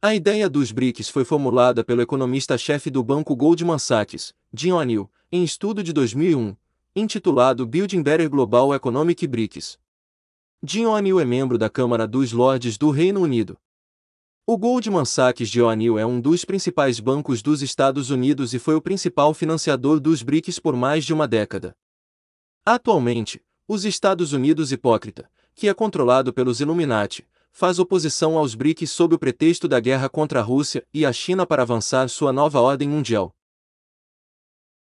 A ideia dos BRICS foi formulada pelo economista-chefe do banco Goldman Sachs, Jim O'Neill, em estudo de 2001, intitulado Building Better Global Economic BRICS. Jim O'Neill é membro da Câmara dos Lordes do Reino Unido. O Goldman Sachs de O'Neill é um dos principais bancos dos Estados Unidos e foi o principal financiador dos BRICS por mais de uma década. Atualmente, os Estados Unidos hipócrita, que é controlado pelos Illuminati, faz oposição aos BRICS sob o pretexto da guerra contra a Rússia e a China para avançar sua nova ordem mundial.